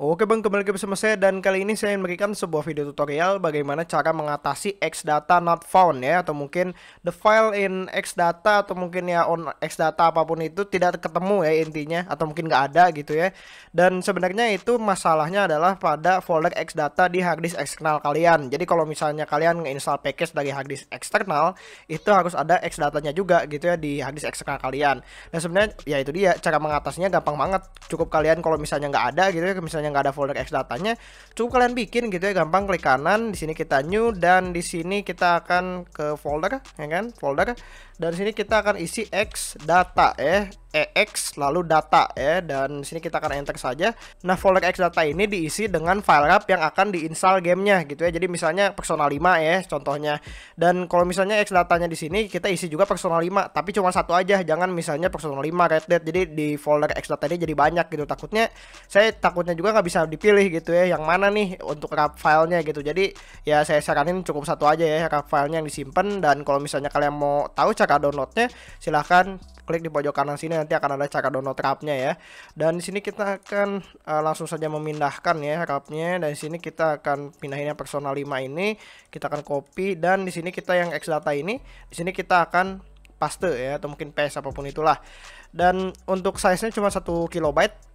Oke bang, kembali ke bersama saya dan kali ini saya ingin memberikan sebuah video tutorial bagaimana cara mengatasi Xdata not found ya atau mungkin the file in Xdata atau mungkin ya on Xdata apapun itu tidak ketemu ya intinya atau mungkin nggak ada gitu ya. Dan sebenarnya itu masalahnya adalah pada folder Xdata di harddisk eksternal kalian. Jadi kalau misalnya kalian nginstall package dari harddisk eksternal itu harus ada Xdatanya juga gitu ya di harddisk eksternal kalian. dan sebenarnya ya itu dia cara mengatasinya gampang banget. Cukup kalian kalau misalnya nggak ada gitu ya misalnya yang nggak ada folder X datanya, cukup kalian bikin gitu ya gampang klik kanan, di sini kita new dan di sini kita akan ke folder ya kan, folder dan sini kita akan isi X data eh ex lalu data ya dan sini kita akan enter saja nah folder ex data ini diisi dengan file rap yang akan diinstal gamenya gitu ya jadi misalnya personal 5 ya contohnya dan kalau misalnya ex datanya di sini kita isi juga personal 5 tapi cuma satu aja jangan misalnya personal 5 Red Dead jadi di folder ex data ini jadi banyak gitu takutnya saya takutnya juga nggak bisa dipilih gitu ya yang mana nih untuk rap filenya gitu jadi ya saya saranin cukup satu aja ya rap filenya yang disimpan dan kalau misalnya kalian mau tahu cara downloadnya silahkan klik di pojok kanan sini nanti akan ada cara download rapnya ya dan di sini kita akan uh, langsung saja memindahkan ya rapnya dan di sini kita akan pindahin yang personal 5 ini kita akan copy dan di sini kita yang X data ini di sini kita akan paste ya atau mungkin paste apapun itulah dan untuk size nya cuma satu kilobyte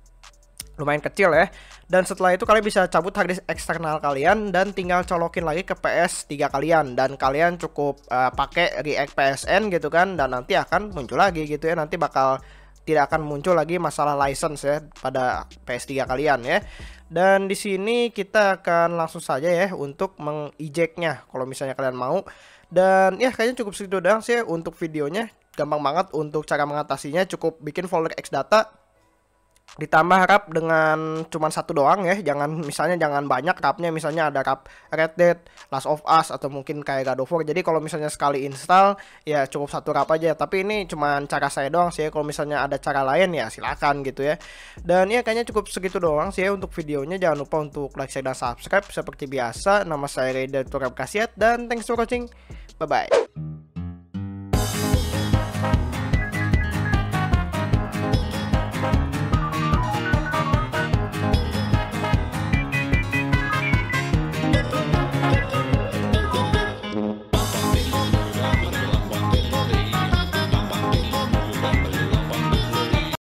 lumayan kecil ya dan setelah itu kalian bisa cabut harddisk eksternal kalian dan tinggal colokin lagi ke PS3 kalian dan kalian cukup uh, pakai React PSN gitu kan dan nanti akan muncul lagi gitu ya nanti bakal tidak akan muncul lagi masalah license ya pada PS3 kalian ya. Dan di sini kita akan langsung saja ya untuk mengejectnya kalau misalnya kalian mau. Dan ya kayaknya cukup segitu doang sih ya untuk videonya. Gampang banget untuk cara mengatasinya cukup bikin folder X data ditambah rap dengan cuman satu doang ya jangan misalnya jangan banyak rapnya misalnya ada rap Red Dead, Last of Us atau mungkin kayak God of War jadi kalau misalnya sekali install ya cukup satu rap aja tapi ini cuman cara saya doang sih ya. kalau misalnya ada cara lain ya silakan gitu ya dan ya kayaknya cukup segitu doang sih ya untuk videonya jangan lupa untuk like share dan subscribe seperti biasa nama saya Raider torek Kasiat dan thanks for watching bye bye